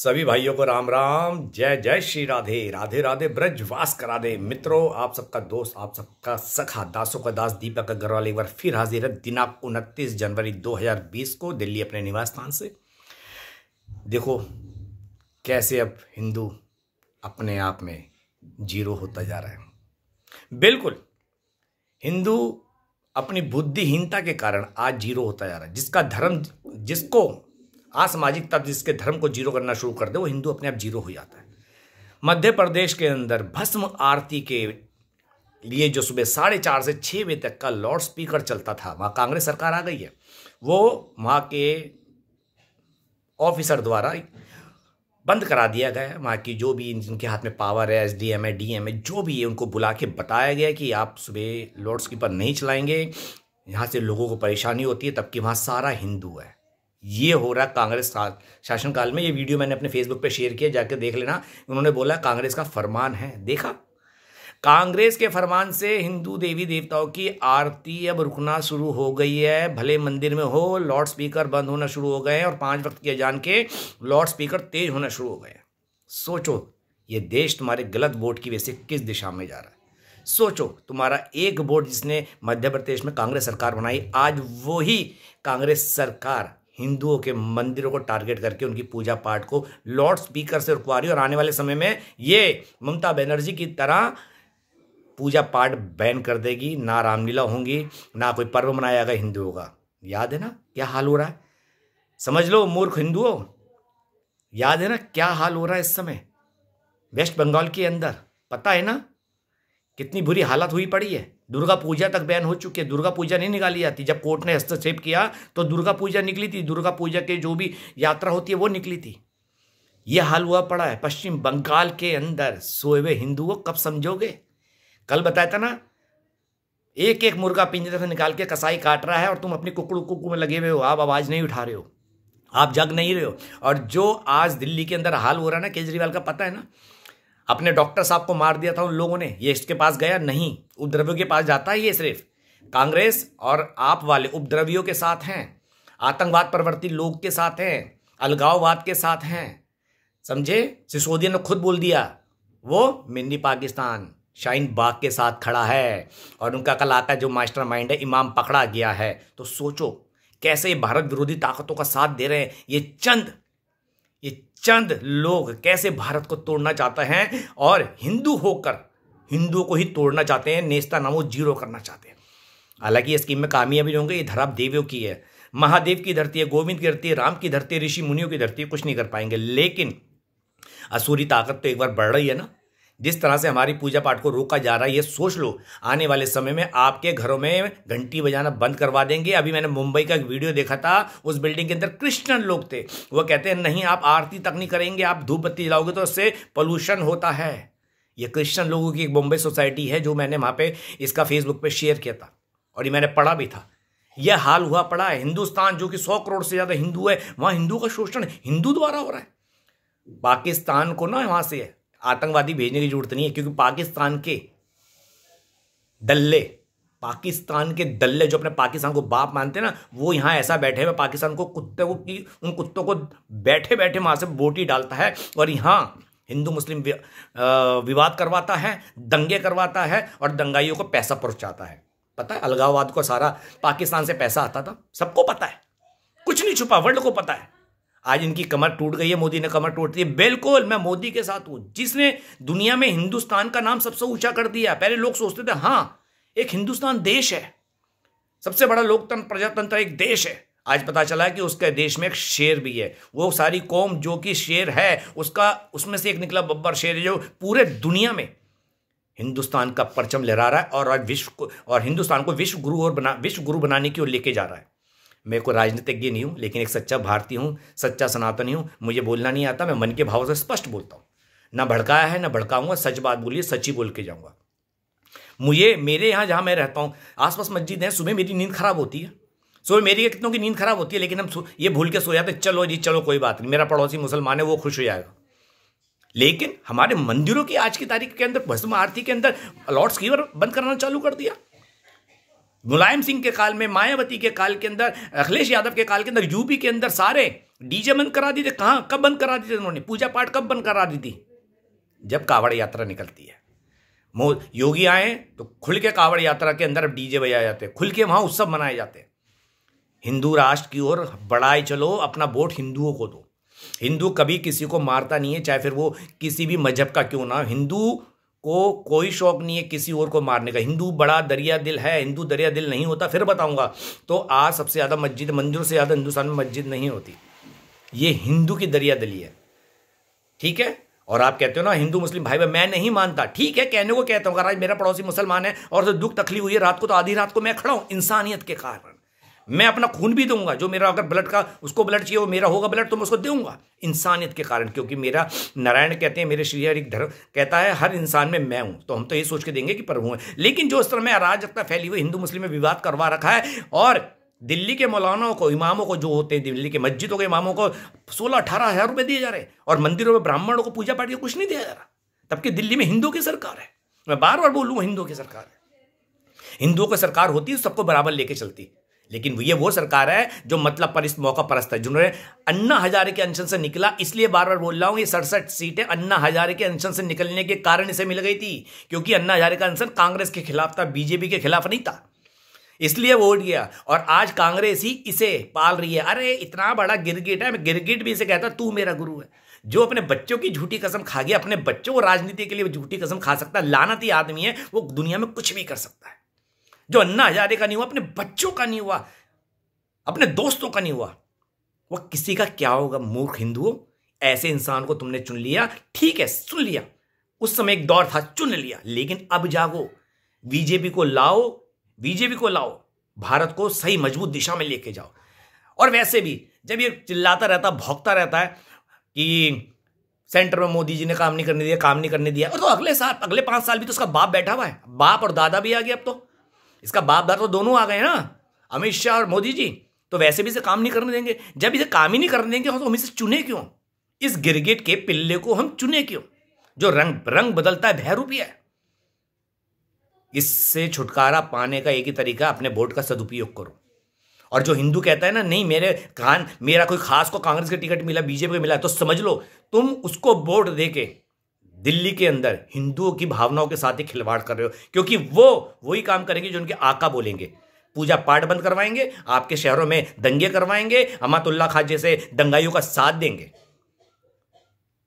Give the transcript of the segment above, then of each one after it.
सभी भाइयों को राम राम जय जय श्री राधे राधे राधे वास करा दे मित्रों आप सबका दोस्त आप सबका सखा दासों का दास दीपक अग्रवाल एक बार फिर हाजिर है दिनांक उनतीस जनवरी 2020 को दिल्ली अपने निवास स्थान से देखो कैसे अब हिंदू अपने आप में जीरो होता जा रहा है बिल्कुल हिंदू अपनी बुद्धिहीनता के कारण आज जीरो होता जा रहा है जिसका धर्म जिसको असामाजिक तत्व जिसके धर्म को जीरो करना शुरू कर दे वो हिंदू अपने आप जीरो हो जाता है मध्य प्रदेश के अंदर भस्म आरती के लिए जो सुबह साढ़े चार से छः बजे तक का लाउड स्पीकर चलता था वहाँ कांग्रेस सरकार आ गई है वो वहाँ के ऑफिसर द्वारा बंद करा दिया गया है वहाँ की जो भी जिनके हाथ में पावर है एस डी एम है डी एम है जो भी है उनको बुला के बताया गया कि आप सुबह लाउड स्पीकर नहीं चलाएंगे यहाँ से लोगों को परेशानी होती है तबकि वहाँ सारा हिंदू है ये हो रहा है कांग्रेस शासनकाल में ये वीडियो मैंने अपने फेसबुक पे शेयर किया जाकर देख लेना उन्होंने बोला कांग्रेस का फरमान है देखा कांग्रेस के फरमान से हिंदू देवी देवताओं की आरती अब रुकना शुरू हो गई है भले मंदिर में हो लाउड स्पीकर बंद होना शुरू हो गए हैं और पांच वक्त के जान के लाउड स्पीकर तेज होना शुरू हो गए सोचो ये देश तुम्हारे गलत वोट की वजह से किस दिशा में जा रहा है सोचो तुम्हारा एक वोट जिसने मध्य प्रदेश में कांग्रेस सरकार बनाई आज वो ही कांग्रेस सरकार हिंदुओं के मंदिरों को टारगेट करके उनकी पूजा पाठ को लॉर्ड स्पीकर से रुकवा रही और आने वाले समय में ये ममता बनर्जी की तरह पूजा पाठ बैन कर देगी ना रामलीला होंगी ना कोई पर्व मनाया जाएगा हिंदुओं का याद है ना क्या हाल हो रहा है समझ लो मूर्ख हिंदुओं याद है ना क्या हाल हो रहा है इस समय वेस्ट बंगाल के अंदर पता है ना कितनी बुरी हालत हुई पड़ी है दुर्गा पूजा तक बैन हो चुकी है दुर्गा पूजा नहीं निकाली जाती जब कोर्ट ने हस्तक्षेप किया तो दुर्गा पूजा निकली थी दुर्गा पूजा के जो भी यात्रा होती है वो निकली थी ये हाल हुआ पड़ा है पश्चिम बंगाल के अंदर सोए हुए हिंदुओं कब समझोगे कल बताया था ना एक एक मुर्गा पिंजरे से निकाल के कसाई काट रहा है और तुम अपनी कुकड़ू कुकू में लगे हुए हो आप आवाज़ नहीं उठा रहे हो आप जग नहीं रहे हो और जो आज दिल्ली के अंदर हाल हो रहा है ना केजरीवाल का पता है ना अपने डॉक्टर साहब को मार दिया था उन लोगों ने ये इसके पास गया नहीं उपद्रवियों के पास जाता है ये सिर्फ कांग्रेस और आप वाले उपद्रवियों के साथ हैं आतंकवाद परवर्ती लोग के साथ हैं अलगाववाद के साथ हैं समझे सिसोदिया ने खुद बोल दिया वो मिन्नी पाकिस्तान शाइन बाग के साथ खड़ा है और उनका कल आता जो माइंड है इमाम पकड़ा गया है तो सोचो कैसे ये भारत विरोधी ताकतों का साथ दे रहे हैं ये चंद चंद लोग कैसे भारत को तोड़ना चाहते हैं और हिंदू होकर हिंदुओं को ही तोड़ना चाहते हैं नेस्ता नामो जीरो करना चाहते हैं हालांकि ये स्कीम में कामयाबी होंगे ये धरा देवियों की है महादेव की धरती है गोविंद की धरती है राम की धरती है ऋषि मुनियों की धरती है कुछ नहीं कर पाएंगे लेकिन असूरी ताकत तो एक बार बढ़ रही है ना जिस तरह से हमारी पूजा पाठ को रोका जा रहा है ये सोच लो आने वाले समय में आपके घरों में घंटी बजाना बंद करवा देंगे अभी मैंने मुंबई का एक वीडियो देखा था उस बिल्डिंग के अंदर क्रिश्चियन लोग थे वो कहते हैं नहीं आप आरती तक नहीं करेंगे आप धूप बत्ती जलाओगे तो उससे पॉल्यूशन होता है ये क्रिश्चियन लोगों की एक मुंबई सोसाइटी है जो मैंने वहाँ पर इसका फेसबुक पर शेयर किया था और ये मैंने पढ़ा भी था यह हाल हुआ पड़ा है हिंदुस्तान जो कि सौ करोड़ से ज़्यादा हिंदू है वहाँ हिंदू का शोषण हिंदू द्वारा हो रहा है पाकिस्तान को ना वहाँ से है आतंकवादी भेजने की जरूरत नहीं है क्योंकि पाकिस्तान के दल्ले पाकिस्तान के दल्ले जो अपने पाकिस्तान को बाप मानते हैं ना वो यहाँ ऐसा बैठे हुए पाकिस्तान को कुत्ते को की उन कुत्तों को बैठे बैठे वहाँ से बोटी डालता है और यहाँ हिंदू मुस्लिम विवाद करवाता है दंगे करवाता है और दंगाइयों को पैसा पहुँचाता है पता है अलगाववाद को सारा पाकिस्तान से पैसा आता था सबको पता है कुछ नहीं छुपा वर्ल्ड को पता है आज इनकी कमर टूट गई है मोदी ने कमर दी है बिल्कुल मैं मोदी के साथ हूं जिसने दुनिया में हिंदुस्तान का नाम सबसे ऊंचा कर दिया पहले लोग सोचते थे हाँ एक हिंदुस्तान देश है सबसे बड़ा लोकतंत्र प्रजातंत्र एक देश है आज पता चला कि उसके देश में एक शेर भी है वो सारी कौम जो कि शेर है उसका उसमें से एक निकला बब्बर शेर है जो पूरे दुनिया में हिंदुस्तान का परचम लहरा रहा है और आज विश्व को और हिंदुस्तान को विश्व गुरु और बना विश्व गुरु बनाने की ओर लेके जा रहा है मैं को राजनीतिज्ञ नहीं हूँ लेकिन एक सच्चा भारतीय हूँ सच्चा सनातनी हूँ मुझे बोलना नहीं आता मैं मन के भाव से स्पष्ट बोलता हूँ ना भड़काया है ना भड़काऊंगा सच बात बोलिए सच्ची बोल के जाऊँगा मुझे मेरे यहाँ जहाँ मैं रहता हूँ आसपास मस्जिद हैं सुबह मेरी नींद खराब होती है सुबह मेरी कितनों की नींद खराब होती है लेकिन हम ये भूल के सो जाते चलो जी चलो कोई बात नहीं मेरा पड़ोसी मुसलमान है वो खुश हो जाएगा लेकिन हमारे मंदिरों की आज की तारीख के अंदर भस्म आरती के अंदर अलॉट्स की बंद करना चालू कर दिया मुलायम सिंह के काल में मायावती के काल के अंदर अखिलेश यादव के काल के अंदर यूपी के अंदर सारे डीजे बंद करा दिए थे कहाँ कब बंद करा दिए थे उन्होंने पूजा पाठ कब बंद करा दी थी जब कावड़ यात्रा निकलती है योगी आए तो खुल के कावड़ यात्रा के अंदर डीजे बजाए जाते हैं खुल के वहाँ उत्सव मनाए जाते हैं हिंदू राष्ट्र की ओर बढ़ाए चलो अपना वोट हिंदुओं को दो हिंदू कभी किसी को मारता नहीं है चाहे फिर वो किसी भी मजहब का क्यों ना हिंदू को कोई शौक नहीं है किसी और को मारने का हिंदू बड़ा दरिया दिल है हिंदू दरिया दिल नहीं होता फिर बताऊंगा तो आज सबसे ज़्यादा मस्जिद मंदिरों से ज़्यादा हिंदुस्तान में मस्जिद नहीं होती ये हिंदू की दरिया दिली है ठीक है और आप कहते हो ना हिंदू मुस्लिम भाई भाई मैं नहीं मानता ठीक है कहने को कहता हूँ आज मेरा पड़ोसी मुसलमान है और तो दुख तकलीफ हुई है रात को तो आधी रात को मैं खड़ा हूँ इंसानियत के कारण मैं अपना खून भी दूंगा जो मेरा अगर ब्लड का उसको ब्लड चाहिए वो मेरा होगा ब्लड तो मैं उसको दूंगा इंसानियत के कारण क्योंकि मेरा नारायण कहते हैं मेरे श्री एक धर्म कहता है हर इंसान में मैं हूं तो हम तो ये सोच के देंगे कि प्रभु हैं लेकिन जो इस तरह में अराजकता फैली हुई हिंदू मुस्लिम में विवाद करवा रखा है और दिल्ली के मौलानाओं को इमामों को जो होते हैं दिल्ली के मस्जिदों के इमामों को सोलह अठारह हज़ार रुपये दिए जा रहे हैं और मंदिरों में ब्राह्मणों को पूजा पाठ के कुछ नहीं दिया जा रहा तबकि दिल्ली में हिंदुओं की सरकार है मैं बार बार बोलूँ हिंदुओं की सरकार है हिंदुओं की सरकार होती है सबको बराबर लेके चलती लेकिन ये वो सरकार है जो मतलब पर इस मौका परस्त है जिन्होंने अन्ना हजारे के अनशन से निकला इसलिए बार बार बोल रहा हूं ये सड़सठ सीटें अन्ना हजारे के अनशन से निकलने के कारण इसे मिल गई थी क्योंकि अन्ना हजारे का अनशन कांग्रेस के खिलाफ था बीजेपी के खिलाफ नहीं था इसलिए वो उठ गया और आज कांग्रेस ही इसे पाल रही है अरे इतना बड़ा गिरगिट है मैं गिरगिट भी इसे कहता तू मेरा गुरु है जो अपने बच्चों की झूठी कसम खा गया अपने बच्चों को राजनीति के लिए झूठी कसम खा सकता है लानती आदमी है वो दुनिया में कुछ भी कर सकता है जो अन्ना हजारे का नहीं हुआ अपने बच्चों का नहीं हुआ अपने दोस्तों का नहीं हुआ वह किसी का क्या होगा मूर्ख हिंदुओं ऐसे इंसान को तुमने चुन लिया ठीक है सुन लिया उस समय एक दौर था चुन लिया लेकिन अब जागो बीजेपी को लाओ बीजेपी को लाओ भारत को सही मजबूत दिशा में लेके जाओ और वैसे भी जब ये चिल्लाता रहता भोगता रहता है कि सेंटर में मोदी जी ने काम नहीं करने दिया काम नहीं करने दिया और तो अगले साल अगले पांच साल भी तो उसका बाप बैठा हुआ है बाप और दादा भी आ गया अब तो इसका बाप दादा तो दोनों आ गए ना अमित शाह और मोदी जी तो वैसे भी इसे काम नहीं करने देंगे जब इसे काम ही नहीं करने देंगे तो हम इसे चुने क्यों इस गिरगिट के पिल्ले को हम चुने क्यों जो रंग रंग बदलता है बहरूपिया है इससे छुटकारा पाने का एक ही तरीका अपने वोट का सदुपयोग करो और जो हिंदू कहता है ना नहीं मेरे कान मेरा कोई खास को कांग्रेस का टिकट मिला बीजेपी का मिला तो समझ लो तुम उसको वोट दे के दिल्ली के अंदर हिंदुओं की भावनाओं के साथ ही खिलवाड़ कर रहे हो क्योंकि वो वही काम करेंगे जो उनके आका बोलेंगे पूजा पाठ बंद करवाएंगे आपके शहरों में दंगे करवाएंगे अमातुल्ला खान जैसे दंगाइयों का साथ देंगे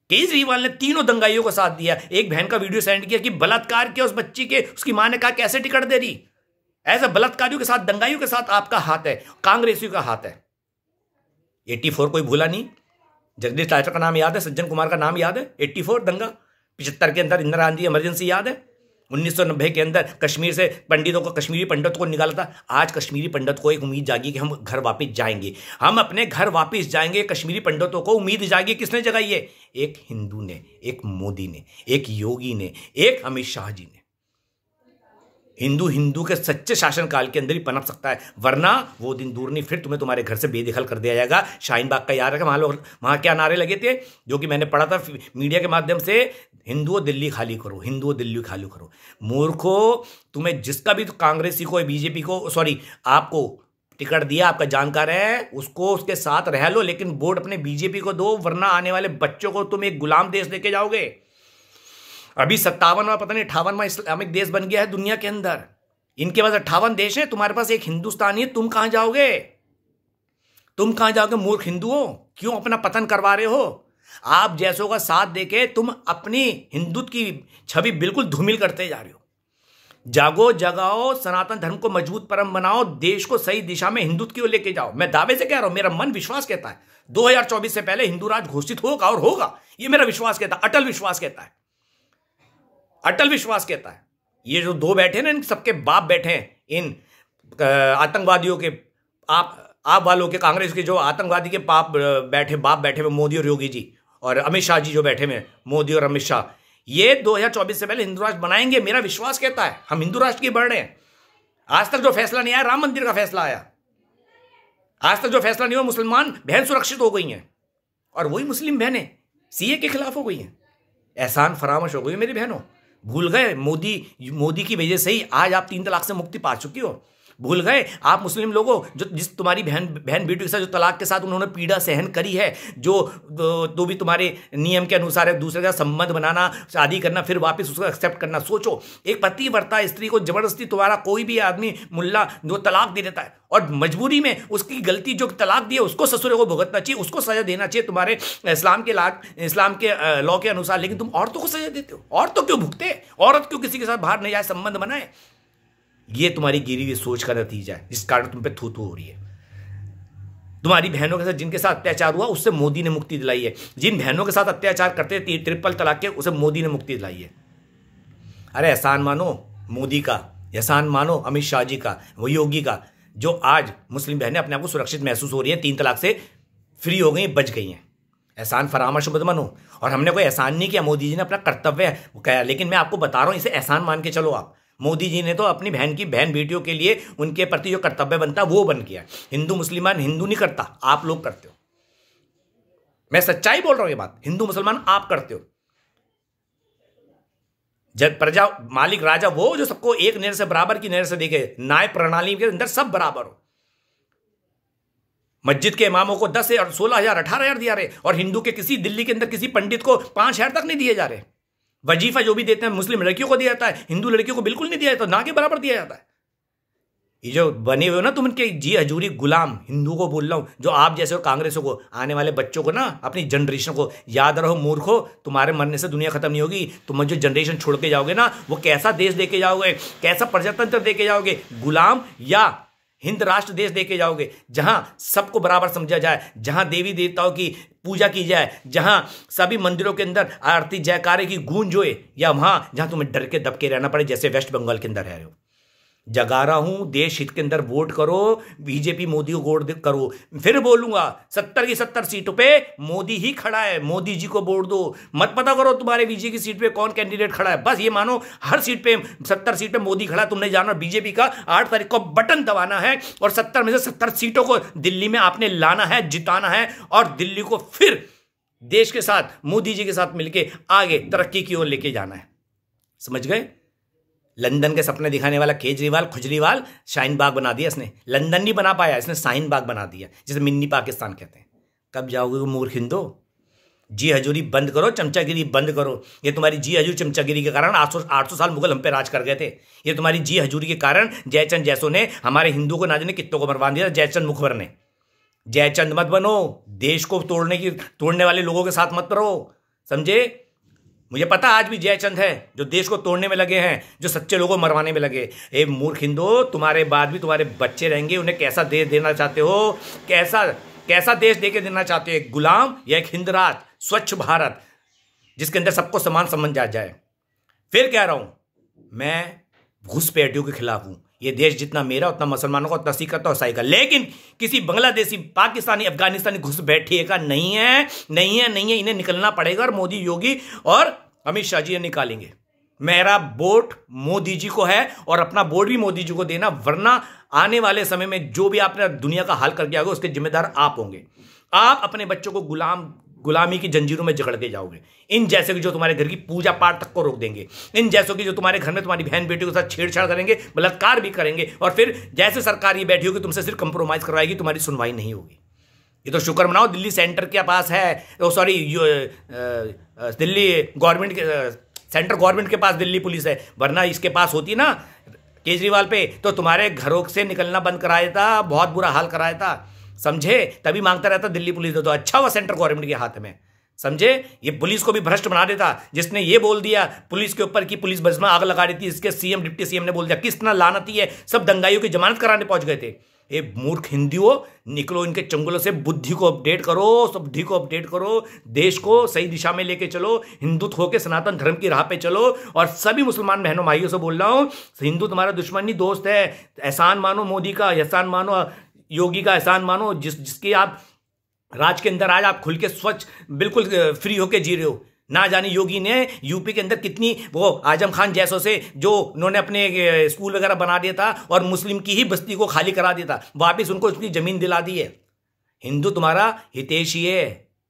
केजरीवाल ने तीनों दंगाइयों का साथ दिया एक बहन का वीडियो सेंड किया कि बलात्कार किया उस बच्ची के उसकी मां ने कहा कैसे टिकट दे रही ऐसा बलात्कारियों के साथ दंगाइयों के साथ आपका हाथ है कांग्रेसियों का हाथ है एट्टी फोर कोई भूला नहीं जगदीश टाइटर का नाम याद है सज्जन कुमार का नाम याद है एट्टी फोर दंगा पिछहत्तर के अंदर इंदिरा गांधी इमरजेंसी याद है उन्नीस के अंदर कश्मीर से पंडितों को कश्मीरी पंडित को निकाला था आज कश्मीरी पंडित को एक उम्मीद जागी कि हम घर वापस जाएंगे हम अपने घर वापस जाएंगे कश्मीरी पंडितों को उम्मीद जागी किसने जगाई है एक हिंदू ने एक मोदी ने एक योगी ने एक अमित शाह जी ने हिंदू हिंदू के सच्चे शासनकाल के अंदर ही पनप सकता है वरना वो दिन दूर नहीं फिर तुम्हें तुम्हारे घर से बेदखल कर दिया जाएगा शाहीन बाग का याद रखा वहाँ लोग वहाँ क्या नारे लगे थे जो कि मैंने पढ़ा था मीडिया के माध्यम से हिंदुओं दिल्ली खाली करो हिंदुओं दिल्ली खाली करो मूर्खो तुम्हें जिसका भी तो कांग्रेसी को बीजेपी को सॉरी आपको टिकट दिया आपका जानकार है उसको उसके साथ रह लो लेकिन वोट अपने बीजेपी को दो वरना आने वाले बच्चों को तुम एक गुलाम देश लेके जाओगे अभी सत्तावनवा पता नहीं अठावनवा इस्लामिक देश बन गया है दुनिया के अंदर इनके पास अट्ठावन देश है तुम्हारे पास एक हिंदुस्तानी है तुम कहाँ जाओगे तुम कहाँ जाओगे मूर्ख हिंदू हो क्यों अपना पतन करवा रहे हो आप जैसों का साथ देके तुम अपनी हिंदुत्व की छवि बिल्कुल धूमिल करते जा रहे हो जागो जगाओ सनातन धर्म को मजबूत परम बनाओ देश को सही दिशा में हिंदुत्व की ओर लेके जाओ मैं दावे से कह रहा हूं मेरा मन विश्वास कहता है 2024 से पहले हिंदू राज घोषित होगा और होगा ये मेरा विश्वास कहता है अटल विश्वास कहता है अटल विश्वास कहता है ये जो दो बैठे ना इन सबके बाप बैठे हैं इन आतंकवादियों के आप आप वालों के कांग्रेस के जो आतंकवादी के पाप बैठे बाप बैठे हुए मोदी और योगी जी और अमित शाह जी जो बैठे हुए मोदी और अमित शाह ये 2024 से पहले हिंदू राष्ट्र बनाएंगे मेरा विश्वास कहता है हम हिंदू राष्ट्र की बढ़ रहे हैं आज तक जो फैसला नहीं आया राम मंदिर का फैसला आया आज तक जो फैसला नहीं हुआ मुसलमान बहन सुरक्षित हो गई हैं और वही मुस्लिम बहनें सीए के खिलाफ हो गई हैं एहसान फरामश हो गई मेरी बहनों भूल गए मोदी मोदी की वजह से ही आज आप तीन तलाक से मुक्ति पा चुकी हो भूल गए आप मुस्लिम लोगों जो जिस तुम्हारी बहन बहन बेटी के साथ जो तलाक के साथ उन्होंने पीड़ा सहन करी है जो तो, तो भी तुम्हारे नियम के अनुसार है दूसरे का संबंध बनाना शादी करना फिर वापस उसको एक्सेप्ट करना सोचो एक पतिव्रता स्त्री को जबरदस्ती तुम्हारा कोई भी आदमी मुल्ला जो तलाक दे देता है और मजबूरी में उसकी गलती जो तलाक दी है उसको ससुरे को भुगतना चाहिए उसको सजा देना चाहिए तुम्हारे इस्लाम के ला इस्लाम के लॉ के अनुसार लेकिन तुम औरतों को सजा देते हो औरतों क्यों भुगते औरत क्यों किसी के साथ बाहर नहीं जाए संबंध बनाए ये तुम्हारी गिरी हुई सोच का नतीजा है जिस कारण तुम पे थू थू हो रही है तुम्हारी बहनों के साथ जिनके साथ अत्याचार हुआ उससे मोदी ने मुक्ति दिलाई है जिन बहनों के साथ अत्याचार करते ट्रिपल तलाक के उसे मोदी ने मुक्ति दिलाई है अरे एहसान मानो मोदी का एहसान मानो अमित शाह जी का वो योगी का जो आज मुस्लिम बहनें अपने आप को सुरक्षित महसूस हो रही हैं तीन तलाक से फ्री हो गई बच गई हैं एहसान फरामश मत मानो और हमने कोई एहसान नहीं किया मोदी जी ने अपना कर्तव्य है कहा लेकिन मैं आपको बता रहा हूँ इसे एहसान मान के चलो आप मोदी जी ने तो अपनी बहन की बहन बेटियों के लिए उनके प्रति जो कर्तव्य बनता वो बन गया हिंदू मुसलमान हिंदू नहीं करता आप लोग करते हो मैं सच्चाई बोल रहा हूं ये बात हिंदू मुसलमान आप करते हो जब प्रजा मालिक राजा वो जो सबको एक नजर से बराबर की नजर से देखे न्याय प्रणाली के अंदर सब बराबर हो मस्जिद के इमामों को दस हजार सोलह हजार अठारह हजार दिया रहे और हिंदू के किसी दिल्ली के अंदर किसी पंडित को पांच हजार तक नहीं दिए जा रहे वजीफा जो भी देते हैं मुस्लिम लड़कियों को दिया जाता है हिंदू लड़कियों को बिल्कुल नहीं दिया जाता ना के बराबर दिया जाता है ये जो बने हुए हो ना तुम इनके जी हजूरी गुलाम हिंदू को बोल रहा हूँ जो आप जैसे हो कांग्रेसों को आने वाले बच्चों को ना अपनी जनरेशन को याद रहो मूर्खो तुम्हारे मरने से दुनिया खत्म नहीं होगी तुम जो जनरेशन छोड़ के जाओगे ना वो कैसा देश दे के जाओगे कैसा प्रजातंत्र दे के जाओगे गुलाम या हिंद राष्ट्र देश देके जाओगे जहाँ सबको बराबर समझा जाए जहाँ देवी देवताओं की पूजा की जाए जहां सभी मंदिरों के अंदर आरती जयकारे की गूंज होए या वहां जहां तुम्हें डर के दबके रहना पड़े जैसे वेस्ट बंगाल के अंदर रह रहे हो जगा रहा हूं देश हित के अंदर वोट करो बीजेपी मोदी को वोट करो फिर बोलूंगा सत्तर की सत्तर सीटों पे मोदी ही खड़ा है मोदी जी को वोट दो मत पता करो तुम्हारे बीजेपी की सीट पे कौन कैंडिडेट खड़ा है बस ये मानो हर सीट पे सत्तर सीट पे मोदी खड़ा तुमने जाना बीजेपी का आठ तारीख को बटन दबाना है और सत्तर में से सत्तर सीटों को दिल्ली में आपने लाना है जिताना है और दिल्ली को फिर देश के साथ मोदी जी के साथ मिलकर आगे तरक्की की ओर लेके जाना है समझ गए लंदन के सपने दिखाने वाला केजरीवाल खुजरीवाल शाहीन बाग बना दिया इसने लंदन नहीं बना पाया इसने शाहीन बाग बना दिया जिसे मिन्नी पाकिस्तान कहते हैं कब जाओगे मूर्ख हिंदो जी हजूरी बंद करो चमचागिरी बंद करो ये तुम्हारी जी हजूर चमचागिरी के कारण आठ सौ आठ सौ साल मुगल हम पे राज कर गए थे ये तुम्हारी जी हजूरी के कारण जयचंद जैसो ने हमारे हिंदू को ना जाने कितों को मरवा दिया जयचंद मुखबर ने जयचंद मत बनो देश को तोड़ने की तोड़ने वाले लोगों के साथ मत रहो समझे मुझे पता आज भी जयचंद है जो देश को तोड़ने में लगे हैं जो सच्चे लोगों को मरवाने में लगे ए मूर्ख हिंदू तुम्हारे बाद भी तुम्हारे बच्चे रहेंगे उन्हें कैसा देश देना चाहते हो कैसा कैसा देश दे के देना चाहते हो एक गुलाम या एक हिंदराज स्वच्छ भारत जिसके अंदर सबको समान समझ जाए फिर कह रहा हूं मैं घुसपैठियों के खिलाफ हूं ये देश जितना मेरा उतना मुसलमानों का उतना सीखा का उतना ईसाई का लेकिन किसी बांग्लादेशी पाकिस्तानी अफगानिस्तानी घुस बैठिएगा नहीं है नहीं है नहीं है इन्हें निकलना पड़ेगा और मोदी योगी और अमित शाह जी निकालेंगे मेरा वोट मोदी जी को है और अपना वोट भी मोदी जी को देना वरना आने वाले समय में जो भी आपने दुनिया का हाल करके होगा उसके जिम्मेदार आप होंगे आप अपने बच्चों को गुलाम गुलामी की जंजीरों में जकड़ के जाओगे इन जैसे कि जो तुम्हारे घर की पूजा पाठ तक को रोक देंगे इन जैसों की जो तुम्हारे घर में तुम्हारी बहन बेटी के साथ छेड़छाड़ करेंगे बलात्कार भी करेंगे और फिर जैसे सरकार ये बैठी होगी तुमसे सिर्फ कंप्रोमाइज करवाएगी तुम्हारी सुनवाई नहीं होगी ये तो शुक्र मनाओ दिल्ली सेंटर के पास है तो सॉरी दिल्ली गवर्नमेंट के सेंट्रल गवर्नमेंट के पास दिल्ली पुलिस है वरना इसके पास होती ना केजरीवाल पे तो तुम्हारे घरों से निकलना बंद कराया था बहुत बुरा हाल कराया था समझे तभी मांगता रहता दिल्ली पुलिस दे दो तो। अच्छा हुआ सेंट्रल गवर्नमेंट के हाथ में समझे ये पुलिस को भी भ्रष्ट बना देता जिसने ये बोल दिया पुलिस के ऊपर कि पुलिस बजमा आग लगा रही थी इसके सीएम डिप्टी सीएम ने बोल दिया किस तरह लानती है सब दंगाइयों की जमानत कराने पहुंच गए थे ये मूर्ख हिंदुओं निकलो इनके चंगुलों से बुद्धि को अपडेट करो बुद्धि को अपडेट करो देश को सही दिशा में लेके चलो हिंदुत्व होकर सनातन धर्म की राह पे चलो और सभी मुसलमान बहनों भाइयों से बोल रहा हूँ हिंदू तुम्हारा दुश्मन नहीं दोस्त है एहसान मानो मोदी का एहसान मानो योगी का एहसान मानो जिस जिसकी आप राज के अंदर आज आप खुल के स्वच्छ बिल्कुल फ्री होके जी रहे हो ना जाने योगी ने यूपी के अंदर कितनी वो आजम खान जैसों से जो उन्होंने अपने स्कूल वगैरह बना दिया था और मुस्लिम की ही बस्ती को खाली करा दिया था वापिस उनको उसकी ज़मीन दिला दी है हिंदू तुम्हारा हितेशी है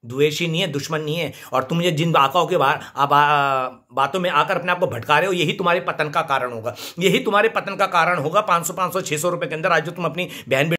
द्वेषी नहीं है दुश्मन नहीं है और तुम ये जिन बाकाओं के बाहर आप बातों में आकर अपने आप को भटका रहे हो यही तुम्हारे पतन का कारण होगा यही तुम्हारे पतन का कारण होगा पाँच सौ पाँच सौ छः सौ रुपये के अंदर आज जो तुम अपनी बहन